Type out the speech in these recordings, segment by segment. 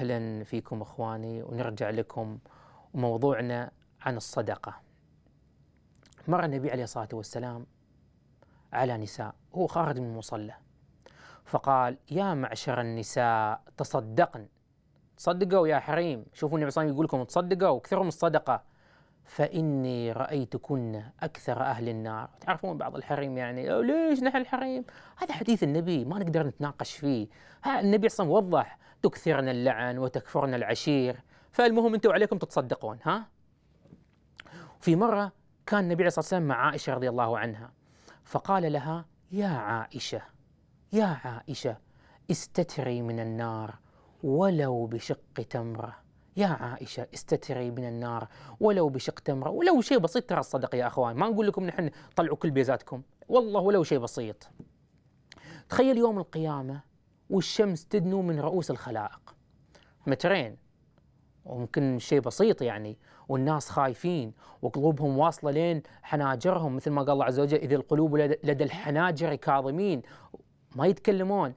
أهلا فيكم إخواني ونرجع لكم وموضوعنا عن الصدقة مر النبي عليه الصلاة والسلام على نساء هو خارج من المصلى فقال يا معشر النساء تصدقن تصدقوا يا حريم شوفوا النبي صلى الله عليه وسلم يقول لكم تصدقوا وكثروا من الصدقة فإني رأيتكن أكثر أهل النار تعرفون بعض الحريم يعني ليش نحن الحريم هذا حديث النبي ما نقدر نتناقش فيه ها النبي صلى وضح تكثرن اللعن وتكفرن العشير فالمهم أنتم عليكم تتصدقون ها في مرة كان النبي عليه الصلاة والسلام مع عائشة رضي الله عنها فقال لها يا عائشة يا عائشة استتري من النار ولو بشق تمره يا عائشة استتري من النار ولو بشق تمرة ولو شيء بسيط ترى الصدقة يا أخوان ما نقول لكم نحن طلعوا كل بيزاتكم والله ولو شيء بسيط تخيل يوم القيامة والشمس تدنو من رؤوس الخلائق مترين وممكن شيء بسيط يعني والناس خايفين وقلوبهم واصلة لين حناجرهم مثل ما قال الله عز وجل إذا القلوب لدى الحناجر كاظمين ما يتكلمون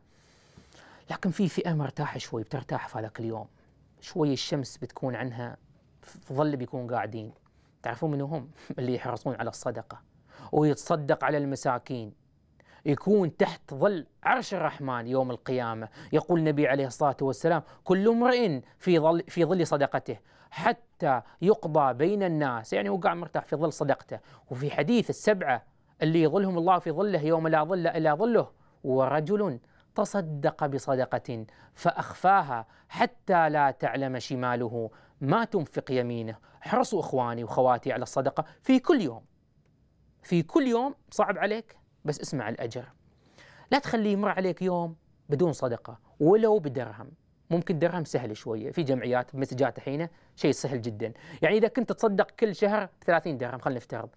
لكن في فئة مرتاحة شوي بترتاح في هذاك اليوم شوي الشمس بتكون عنها في ظل بيكون قاعدين تعرفون من هم اللي يحرصون على الصدقة ويتصدق على المساكين يكون تحت ظل عرش الرحمن يوم القيامة يقول النبي عليه الصلاة والسلام كل امرئ في ظل, في ظل صدقته حتى يقضى بين الناس يعني وقع مرتاح في ظل صدقته وفي حديث السبعة اللي يظلهم الله في ظله يوم لا ظل إلا ظله ورجل تصدق بصدقة فأخفاها حتى لا تعلم شماله ما تنفق يمينه احرصوا إخواني وخواتي على الصدقة في كل يوم في كل يوم صعب عليك بس اسمع الأجر لا تخليه يمر عليك يوم بدون صدقة ولو بدرهم ممكن درهم سهل شوية في جمعيات بمسجات الحين شيء سهل جدا يعني إذا كنت تصدق كل شهر 30 درهم خلينا نفترض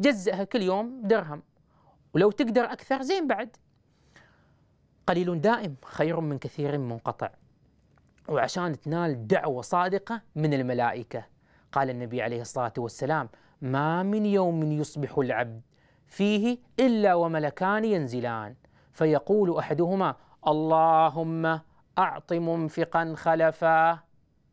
جزئها كل يوم درهم ولو تقدر أكثر زين بعد قليل دائم خير من كثير منقطع وعشان تنال دعوة صادقة من الملائكة قال النبي عليه الصلاة والسلام ما من يوم يصبح العبد فيه إلا وملكان ينزلان فيقول أحدهما اللهم أعط منفقا خلفا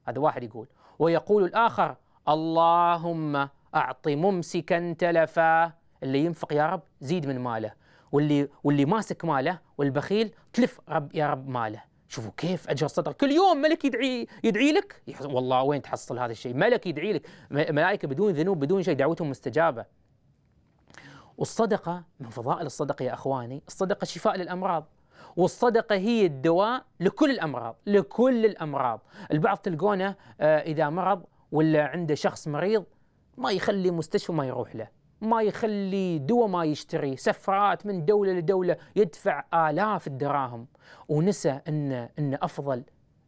هذا واحد يقول ويقول الآخر اللهم أعط ممسكا تلفا اللي ينفق يا رب زيد من ماله واللي واللي ماسك ماله والبخيل تلف رب يا رب ماله شوفوا كيف اجر الصدقه كل يوم ملك يدعي يدعي لك والله وين تحصل هذا الشيء ملك يدعي لك ملائكه بدون ذنوب بدون شيء دعوتهم مستجابه والصدقه من فضائل الصدقه يا اخواني الصدقه شفاء للامراض والصدقة هي الدواء لكل الأمراض لكل الأمراض البعض تلقونه آه، إذا مرض ولا عنده شخص مريض ما يخلي مستشفى ما يروح له ما يخلي دواء ما يشتري سفرات من دولة لدولة يدفع آلاف الدراهم ونسى أن, أن أفضل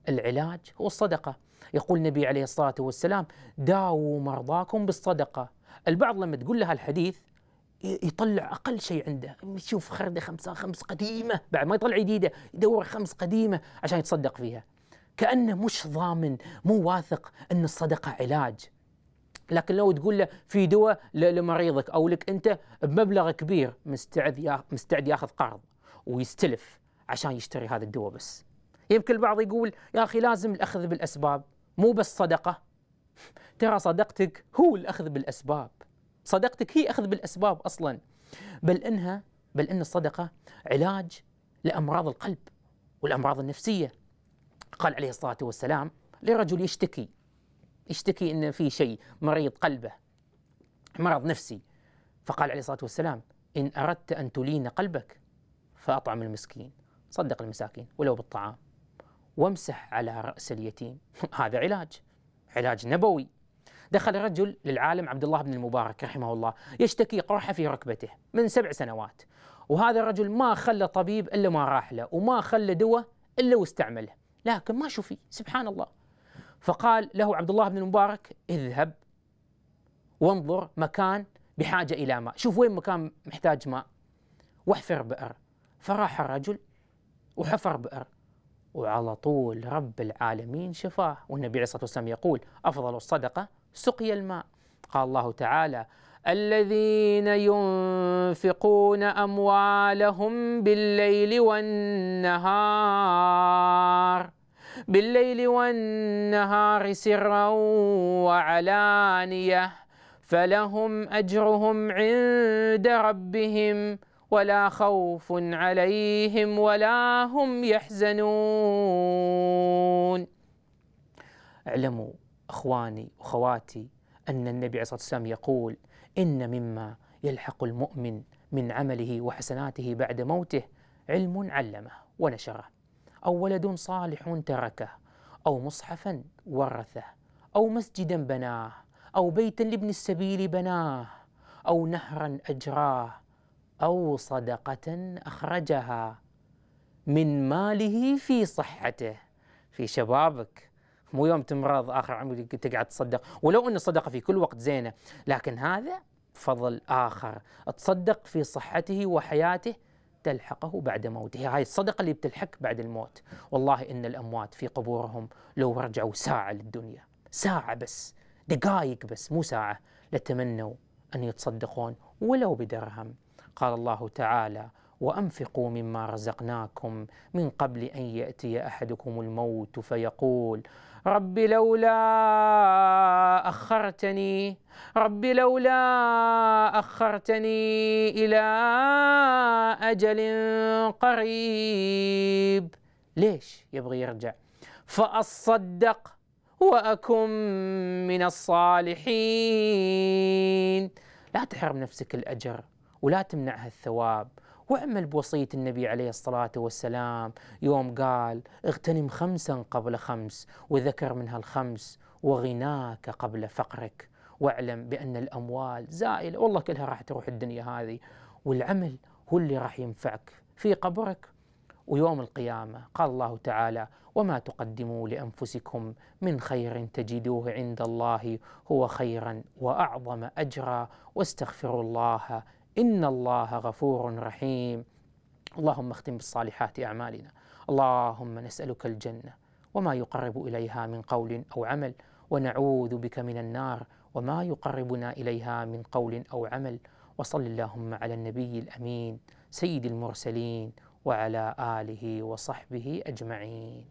العلاج هو الصدقة يقول النبي عليه الصلاة والسلام داووا مرضاكم بالصدقة البعض لما تقول له الحديث يطلع اقل شيء عنده يشوف خرده خمسه خمس قديمه بعد ما يطلع جديده يدور خمس قديمه عشان يتصدق فيها كانه مش ضامن مو واثق ان الصدقه علاج لكن لو تقول له في دواء لمريضك او لك انت بمبلغ كبير مستعد مستعد ياخذ قرض ويستلف عشان يشتري هذا الدواء بس يمكن البعض يقول يا اخي لازم الاخذ بالاسباب مو بس صدقه ترى صدقتك هو الاخذ بالاسباب صدقتك هي اخذ بالاسباب اصلا بل انها بل ان الصدقه علاج لامراض القلب والامراض النفسيه قال عليه الصلاه والسلام لرجل يشتكي يشتكي ان في شيء مريض قلبه مرض نفسي فقال عليه الصلاه والسلام ان اردت ان تلين قلبك فاطعم المسكين صدق المساكين ولو بالطعام وامسح على راس اليتيم هذا علاج علاج نبوي دخل رجل للعالم عبد الله بن المبارك رحمه الله يشتكي قرحه في ركبته من سبع سنوات وهذا الرجل ما خلى طبيب الا ما راح له وما خلى دواء الا واستعمله لكن ما شفي سبحان الله فقال له عبد الله بن المبارك اذهب وانظر مكان بحاجة إلى ماء شوف وين مكان محتاج ماء واحفر بئر فراح الرجل وحفر بئر وعلى طول رب العالمين شفاه والنبي عليه الصلاة والسلام يقول أفضل الصدقة سقي الماء قال الله تعالى الذين ينفقون أموالهم بالليل والنهار بالليل والنهار سرا وعلانية فلهم أجرهم عند ربهم ولا خوف عليهم ولا هم يحزنون اعلموا اخواني واخواتي ان النبي عليه الصلاه والسلام يقول ان مما يلحق المؤمن من عمله وحسناته بعد موته علم علمه ونشره أو ولد صالح تركه أو مصحفا ورثه أو مسجدا بناه أو بيتا لابن السبيل بناه أو نهرا أجراه أو صدقة أخرجها من ماله في صحته في شبابك مو يوم تمرض آخر عمرك تقعد تصدق ولو أن الصدقة في كل وقت زينة لكن هذا فضل آخر تصدق في صحته وحياته تلحقه بعد موته هاي الصدقة اللي بتلحق بعد الموت والله إن الأموات في قبورهم لو رجعوا ساعة للدنيا ساعة بس دقائق بس مو ساعة لتمنوا أن يتصدقون ولو بدرهم قال الله تعالى وانفقوا مما رزقناكم من قبل ان ياتي احدكم الموت فيقول رب لولا اخرتني رب لولا اخرتني الى اجل قريب ليش يبغى يرجع فاصدق واكن من الصالحين لا تحرم نفسك الاجر ولا تمنعها الثواب واعمل بوصية النبي عليه الصلاة والسلام يوم قال اغتنم خمسا قبل خمس وذكر منها الخمس وغناك قبل فقرك واعلم بأن الأموال زائلة والله كلها راح تروح الدنيا هذه والعمل هو اللي راح ينفعك في قبرك ويوم القيامة قال الله تعالى وما تقدموا لأنفسكم من خير تجدوه عند الله هو خيرا وأعظم أجرا واستغفروا الله إن الله غفور رحيم اللهم اختم بالصالحات أعمالنا اللهم نسألك الجنة وما يقرب إليها من قول أو عمل ونعوذ بك من النار وما يقربنا إليها من قول أو عمل وصل اللهم على النبي الأمين سيد المرسلين وعلى آله وصحبه أجمعين